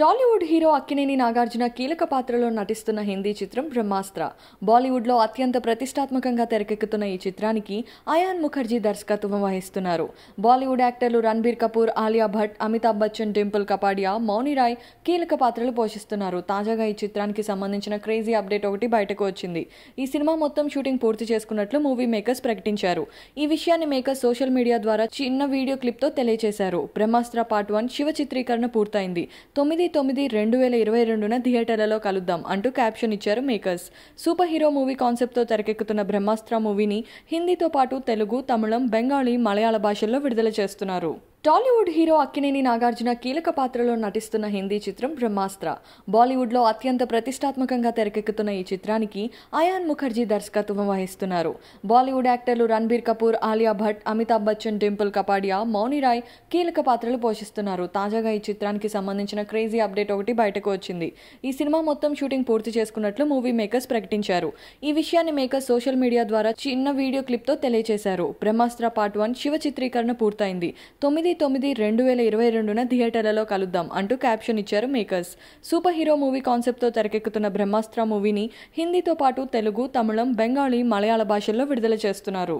Tollywood hero Akkineni Nagarjuna కీలక పాత్రలో నటిస్తున్న హిందీ చిత్రం బ్రహ్మాస్త్ర బాలీవుడ్లో అత్యంత ప్రతిష్టాత్మకంగా తెరకెక్కుతున్న ఈ చిత్రానికి అయాన్ ముఖర్జీ దర్శకత్వం వహిస్తున్నారు బాలీవుడ్ యాక్టర్లు రణబీర్ కపూర్ ఆలియా భట్ అమితాబ్ బచ్చన్ డింపుల్ కపాడియా మౌని రాయ్ కీలక పాత్రలు పోషిస్తున్నారు తాజాగా ఈ చిత్రానికి సంబంధించిన క్రేజీ అప్డేట్ ఒకటి బయటకు వచ్చింది ఈ సినిమా మొత్తం షూటింగ్ పూర్తి చేసుకున్నట్లు మూవీ మేకర్స్ ప్రకటించారు ఈ విషయాన్ని మేకర్స్ సోషల్ మీడియా ద్వారా చిన్న వీడియో క్లిప్తో తెలియజేశారు బ్రహ్మాస్త్ర పార్ట్ వన్ శివ చిత్రీకరణ పూర్తయింది తొమ్మిది తొమ్మిది రెండు వేల ఇరవై రెండున థియేటర్లలో కలుద్దాం అంటూ క్యాప్షన్ ఇచ్చారు మేకర్స్ సూపర్ హీరో మూవీ కాన్సెప్ట్తో తెరకెక్కుతున్న బ్రహ్మాస్త్ర మూవీని హిందీతో పాటు తెలుగు తమిళం బెంగాలీ మలయాళ భాషల్లో విడుదల చేస్తున్నారు టాలీవుడ్ హీరో అక్కినేని నాగార్జున కీలక పాత్రలో నటిస్తున్న హిందీ చిత్రం బ్రహ్మాస్త్ర బాలీవుడ్లో అత్యంత ప్రతిష్టాత్మకంగా తెరకెక్కుతున్న ఈ చిత్రానికి అయాన్ ముఖర్జీ దర్శకత్వం వహిస్తున్నారు బాలీవుడ్ యాక్టర్లు రణబీర్ కపూర్ ఆలియా భట్ అమితాబ్ బచ్చన్ డింపుల్ కపాడియా మౌని రాయ్ కీలక పాత్రలు పోషిస్తున్నారు తాజాగా ఈ చిత్రానికి సంబంధించిన క్రేజీ అప్డేట్ ఒకటి బయటకు వచ్చింది ఈ సినిమా మొత్తం షూటింగ్ పూర్తి చేసుకున్నట్లు మూవీ మేకర్స్ ప్రకటించారు ఈ విషయాన్ని మేకర్స్ సోషల్ మీడియా ద్వారా చిన్న వీడియో క్లిప్తో తెలియజేశారు బ్రహ్మాస్త్ర పార్ట్ వన్ శివ చిత్రీకరణ పూర్తయింది తొమ్మిది తొమ్మిది తొమ్మిది రెండు వేల ఇరవై రెండున థియేటర్లలో కలుద్దాం అంటూ క్యాప్షన్ ఇచ్చారు మేకర్స్ సూపర్ హీరో మూవీ కాన్సెప్ట్తో తెరకెక్కుతున్న బ్రహ్మాస్త్ర మూవీని హిందీతో పాటు తెలుగు తమిళం బెంగాలీ మలయాళ భాషల్లో విడుదల చేస్తున్నారు